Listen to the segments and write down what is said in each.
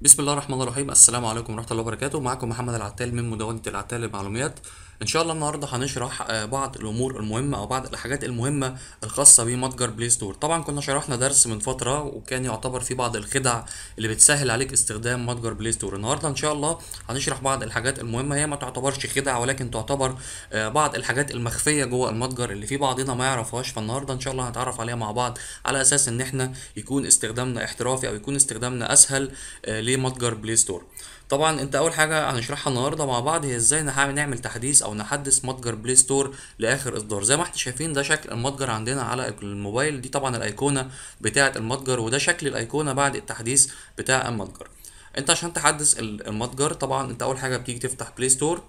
بسم الله الرحمن الرحيم السلام عليكم ورحمه الله وبركاته معكم محمد العتال من مدونه العتال للمعلومات ان شاء الله النهارده هنشرح آه، بعض الامور المهمه او بعض الحاجات المهمه الخاصه بمتجر بلاي ستور طبعا كنا شرحنا درس من فتره وكان يعتبر في بعض الخدع اللي بتسهل عليك استخدام متجر بلاي ستور النهارده ان شاء الله هنشرح بعض الحاجات المهمه هي ما تعتبرش خدع ولكن تعتبر آه، بعض الحاجات المخفيه جوه المتجر اللي في بعضنا ما يعرفهاش فالنهارده ان شاء الله هنتعرف عليها مع بعض على اساس ان احنا يكون استخدامنا احترافي او يكون استخدامنا اسهل آه، لمتجر بلاي ستور طبعا انت اول حاجه هنشرحها النهارده مع بعض هي ازاي نعمل تحديث او نحدث متجر بلاي ستور لاخر اصدار زي ما احنا شايفين ده شكل المتجر عندنا على الموبايل دي طبعا الايقونه بتاعه المتجر وده شكل الايقونه بعد التحديث بتاع المتجر انت عشان تحدث المتجر طبعا انت اول حاجه بتيجي تفتح بلاي ستور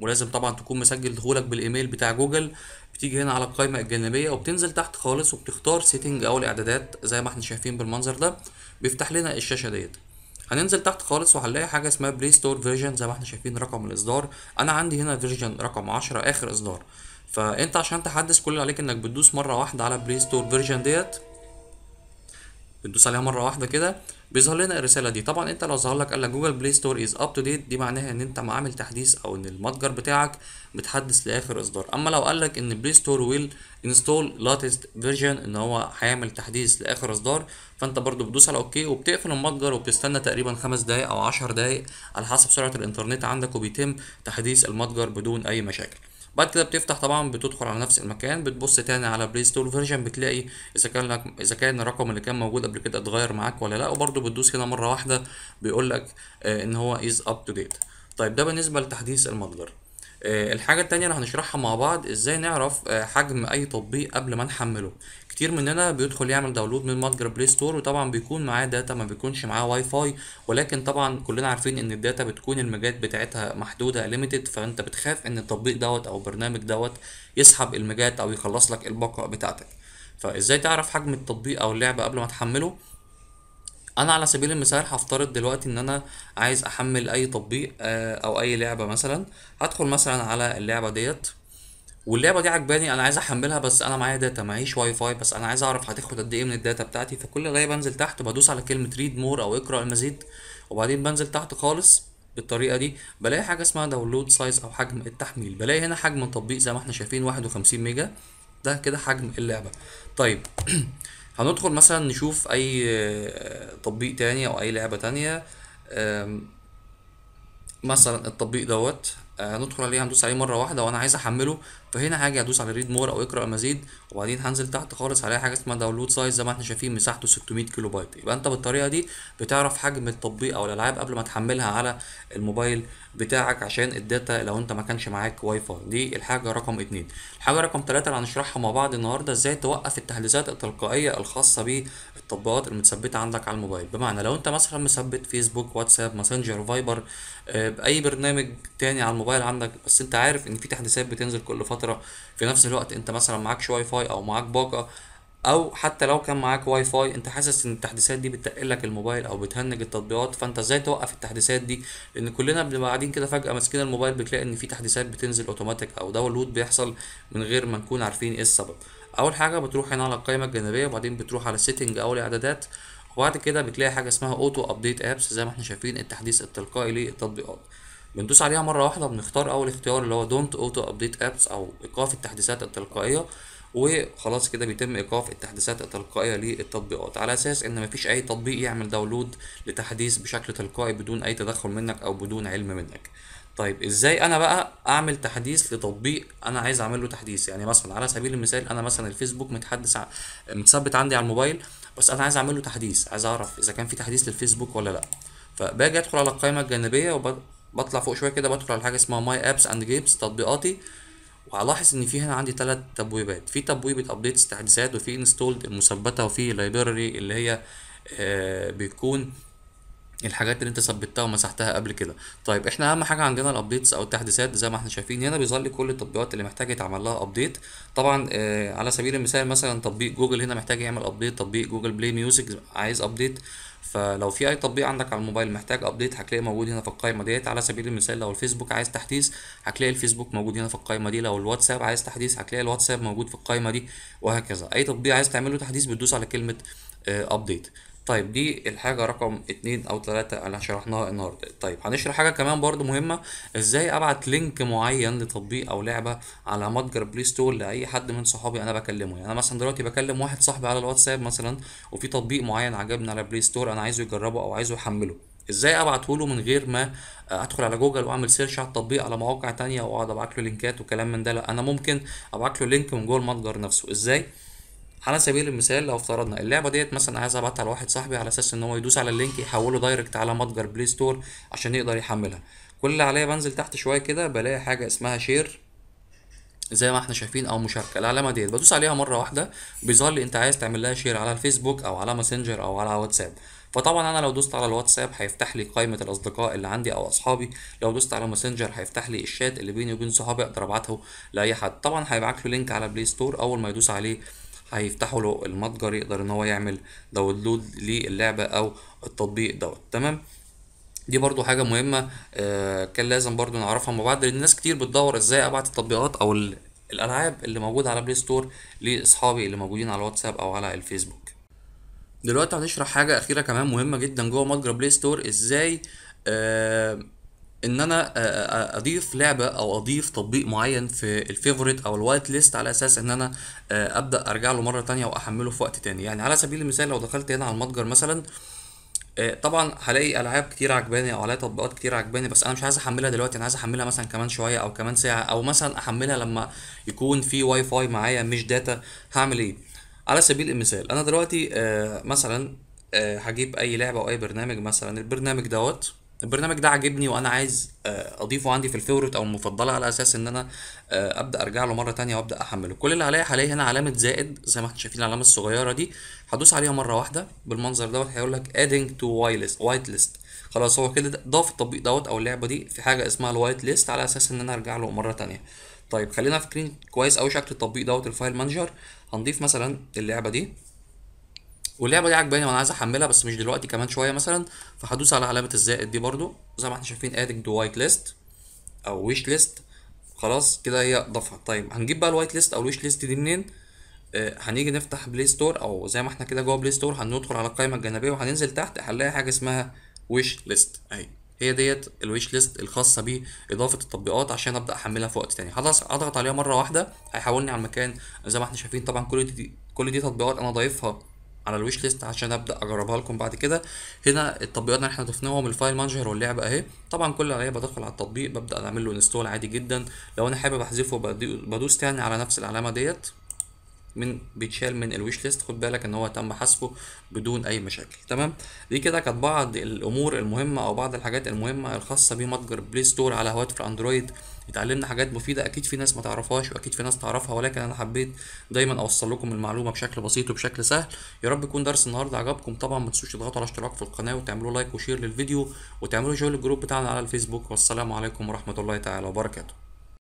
ولازم طبعا تكون مسجل دخولك بالايميل بتاع جوجل بتيجي هنا على القائمه الجانبيه وبتنزل تحت خالص وبتختار سيتنج او الاعدادات زي ما احنا شايفين بالمنظر ده بيفتح لنا الشاشه ديت هننزل تحت خالص وهنلاقي حاجه اسمها بلاي ستور فيرجن زي ما احنا شايفين رقم الاصدار انا عندي هنا فيرجن رقم 10 اخر اصدار فانت عشان تحدث كل اللي عليك انك بتدوس مره واحده على بلاي ستور فيرجن ديت بتدوس عليها مره واحده كده بيظهر لنا الرساله دي طبعا انت لو ظهر لك قال لك جوجل بلاي ستور از اب تو ديت دي معناها ان انت عامل تحديث او ان المتجر بتاعك بتحدث لاخر اصدار اما لو قال لك ان بلاي ستور ويل انستول لاتست فيرجن ان هو هيعمل تحديث لاخر اصدار فانت برضو بتدوس على اوكي وبتقفل المتجر وبتستنى تقريبا خمس دقائق او عشر دقائق على حسب سرعه الانترنت عندك وبيتم تحديث المتجر بدون اي مشاكل بعد كده بتفتح طبعا بتدخل على نفس المكان بتبص تاني على بلاي ستور فيرجن بتلاقي اذا كان لك اذا كان الرقم اللي كان موجود قبل كده اتغير معاك ولا لا وبرده بتدوس هنا مره واحده بيقول لك آه، ان هو از اب تو ديت طيب ده بالنسبه لتحديث المتجر آه، الحاجة التانية اللي هنشرحها مع بعض ازاي نعرف آه، حجم اي تطبيق قبل ما نحمله كتير مننا بيدخل يعمل داونلود من متجر بلاي ستور وطبعا بيكون معاه داتا ما بيكونش معاه واي فاي ولكن طبعا كلنا عارفين ان الداتا بتكون المجات بتاعتها محدوده ليميتد فانت بتخاف ان التطبيق دوت او البرنامج دوت يسحب المجات او يخلص لك البقاء بتاعتك فازاي تعرف حجم التطبيق او اللعبه قبل ما تحمله انا على سبيل المثال هفترض دلوقتي ان انا عايز احمل اي تطبيق آه، او اي لعبه مثلا هدخل مثلا على اللعبه ديت واللعبه دي عجباني انا عايز احملها بس انا معايا داتا معيش واي فاي بس انا عايز اعرف هتاخد قد ايه من الداتا بتاعتي فكل لغايه بنزل تحت بدوس على كلمه ريد مور او اقرا المزيد وبعدين بنزل تحت خالص بالطريقه دي بلاقي حاجه اسمها داونلود سايز او حجم التحميل بلاقي هنا حجم التطبيق زي ما احنا شايفين 51 ميجا ده كده حجم اللعبه طيب هندخل مثلا نشوف اي آه، تطبيق تاني او اي لعبه تانية مثلا التطبيق دوت آه، هندخل عليه هندوس عليه مره واحده وانا عايز احمله فهنا هاجي ادوس على ريد مور او اقرا مزيد وبعدين هنزل تحت خالص هلاقي حاجه اسمها داونلود سايز زي ما احنا شايفين مساحته 600 كيلو بايت يبقى انت بالطريقه دي بتعرف حجم التطبيق او الالعاب قبل ما تحملها على الموبايل بتاعك عشان الداتا لو انت ما كانش معاك واي فاي دي الحاجه رقم 2 الحاجه رقم 3 اللي هنشرحها مع بعض النهارده ازاي توقف التحديثات التلقائيه الخاصه بالتطبيقات المتثبته عندك على الموبايل بمعنى لو انت مثلا مثبت فيسبوك واتساب ماسنجر آه، فايبر باي برنامج تاني على الموبايل عندك بس انت عارف ان في تحديثات بتنزل كل فتره فتره في نفس الوقت انت مثلا معاك واي فاي او معاك باقه او حتى لو كان معاك واي فاي انت حاسس ان التحديثات دي بتقل لك الموبايل او بتهنج التطبيقات فانت ازاي توقف التحديثات دي لان كلنا بنبقى قاعدين كده فجاه ماسكين الموبايل بتلاقي ان في تحديثات بتنزل اوتوماتيك او داونلود بيحصل من غير ما نكون عارفين ايه السبب اول حاجه بتروح هنا على القائمه الجانبيه وبعدين بتروح على سيتنج او الاعدادات وبعد كده بتلاقي حاجه اسمها اوتو ابديت ابس زي ما احنا شايفين التحديث التلقائي للتطبيقات بندوس عليها مره واحده بنختار اول اختيار اللي هو دونت اوتو ابديت ابس او ايقاف التحديثات التلقائيه وخلاص كده بيتم ايقاف التحديثات التلقائيه للتطبيقات على اساس ان مفيش اي تطبيق يعمل داونلود لتحديث بشكل تلقائي بدون اي تدخل منك او بدون علم منك طيب ازاي انا بقى اعمل تحديث لتطبيق انا عايز اعمل له تحديث يعني مثلا على سبيل المثال انا مثلا الفيسبوك متحدث ع... متثبت عندي على الموبايل بس انا عايز اعمل له تحديث عايز اعرف اذا كان في تحديث للفيسبوك ولا لا فباجي ادخل على القائمه الجانبيه وب... بطلع فوق شويه كده بدخل على حاجه اسمها ماي ابس اند جيمز تطبيقاتي وهلاحظ ان في هنا عندي ثلاث تبويبات في تبويب ابديتس تحديثات وفي انستولد المثبته وفي لايبراري اللي هي آه، بيكون الحاجات اللي انت ثبتها ومسحتها قبل كده طيب احنا اهم حاجه عندنا الابديتس او التحديثات زي ما احنا شايفين هنا بيظهر لي كل التطبيقات اللي محتاجه يتعمل لها ابديت طبعا آه على سبيل المثال مثلا تطبيق جوجل هنا محتاج يعمل ابديت تطبيق جوجل بلاي ميوزك عايز ابديت فلو في اي تطبيق عندك على الموبايل محتاج ابديت هتلاقيه موجود هنا في القائمه ديت على سبيل المثال لو الفيسبوك عايز تحديث هتلاقي الفيسبوك موجود هنا في القائمه دي لو الواتساب عايز تحديث هتلاقي الواتساب موجود في القائمه دي وهكذا اي تطبيق عايز تعمل له تحديث بتدوس على كلمه ابديت آه، طيب دي الحاجة رقم اتنين أو تلاتة اللي شرحناها النهاردة طيب هنشرح حاجة كمان برضو مهمة ازاي أبعت لينك معين لتطبيق أو لعبة على متجر بلاي ستور لأي حد من صحابي أنا بكلمه يعني أنا مثلا دلوقتي بكلم واحد صاحبي على الواتساب مثلا وفي تطبيق معين عجبني على بلاي ستور أنا عايزه يجربه أو عايزه يحمله ازاي ابعته له من غير ما ادخل على جوجل واعمل سيرش على التطبيق على مواقع تانية واقعد ابعت له لينكات وكلام من ده لا انا ممكن ابعت له لينك من جوه المتجر نفسه ازاي على سبيل المثال لو افترضنا اللعبه ديت مثلا عايز ابعتها لواحد صاحبي على اساس ان هو يدوس على اللينك يحوله دايركت على متجر بلاي ستور عشان يقدر يحملها كل اللي عليا بنزل تحت شويه كده بلاقي حاجه اسمها شير زي ما احنا شايفين او مشاركه العلامه ديت بدوس عليها مره واحده بيظهر لي انت عايز تعمل لها شير على الفيسبوك او على ماسنجر او على واتساب فطبعا انا لو دوست على الواتساب هيفتح لي قائمه الاصدقاء اللي عندي او اصحابي لو دوست على ماسنجر هيفتح لي الشات اللي بيني وبين صحابي اقدر ابعته لاي حد طبعا هيبعت له لينك على بلاي ستور اول ما يدوس عليه هيفتحوا له المتجر يقدر ان هو يعمل داونلود للعبه او التطبيق دوت تمام دي برضو حاجة مهمة آه كان لازم برضو نعرفها مع بعض لأن ناس كتير بتدور ازاي ابعت التطبيقات او الالعاب اللي موجودة على بلاي ستور لاصحابي اللي موجودين على الواتساب او على الفيسبوك دلوقتي هنشرح حاجة أخيرة كمان مهمة جدا جوه متجر بلاي ستور ازاي آه ان انا آه، آه، آه، اضيف لعبه او اضيف تطبيق معين في الفيفوريت او الوايت ليست على اساس ان انا ابدا ارجع له مره ثانيه واحمله في وقت ثاني يعني على سبيل المثال لو دخلت هنا على المتجر مثلا طبعا هلاقي العاب كتير عجباني او هلاقي تطبيقات كتير عجباني بس انا مش عايز احملها دلوقتي انا عايز احملها مثلا كمان شويه او كمان ساعه او مثلا احملها لما يكون في واي فاي معايا مش داتا هعمل ايه على سبيل المثال انا دلوقتي مثلا هجيب اي لعبه او اي برنامج مثلا البرنامج دوت البرنامج ده عاجبني وانا عايز آه، اضيفه عندي في الفيفوريت او المفضله على اساس ان انا آه، ابدا ارجع له مره ثانيه وابدا احمله كل اللي عليا حاليا هنا علامه زائد زي ما احنا شايفين العلامه الصغيره دي هدوس عليها مره واحده بالمنظر دوت هيقول لك تو وايلست وايت ليست خلاص هو كده ضاف التطبيق دوت او اللعبه دي في حاجه اسمها الوايت ليست على اساس ان انا ارجع له مره ثانيه طيب خلينا فاكرين كويس قوي شكل التطبيق دوت الفايل مانجر هنضيف مثلا اللعبه دي واللعبه دي عجباني وانا عايز احملها بس مش دلوقتي كمان شويه مثلا فهدوس على علامه الزائد دي برده زي ما احنا شايفين دو وايت ليست او ويش ليست خلاص كده هي ضافها طيب هنجيب بقى الوايت ليست او الويش ليست دي منين آه هنيجي نفتح بلاي ستور او زي ما احنا كده جوه بلاي ستور هندخل على القائمه الجانبيه وهننزل تحت هنلاقي حاجه اسمها ويش ليست اهي هي ديت الويش ليست الخاصه باضافه التطبيقات عشان ابدا احملها في وقت تاني خلاص اضغط عليها مره واحده هيحولني على المكان زي ما احنا شايفين طبعا كل دي كل دي تطبيقات انا ضايفها على الويش ليست عشان ابدا اجربها لكم بعد كده هنا التطبيقات اللي احنا ضفناهم الفايل مانجر واللعبه اهي طبعا كل عليا بدخل على التطبيق ببدا اعمل له انستول عادي جدا لو انا حابب احذفه بدوس تاني يعني على نفس العلامه ديت من بيتشال من الويش ليست خد بالك ان هو تم حذفه بدون اي مشاكل تمام دي كده كانت بعض الامور المهمه او بعض الحاجات المهمه الخاصه بمتجر بلاي ستور على هواتف الاندرويد اتعلمنا حاجات مفيده اكيد في ناس ما تعرفهاش واكيد في ناس تعرفها ولكن انا حبيت دايما اوصل لكم المعلومه بشكل بسيط وبشكل سهل يا رب يكون درس النهارده عجبكم طبعا ما تنسوش تضغطوا على اشتراك في القناه وتعملوا لايك وشير للفيديو وتعملوا جوين الجروب بتاعنا على الفيسبوك والسلام عليكم ورحمه الله تعالى وبركاته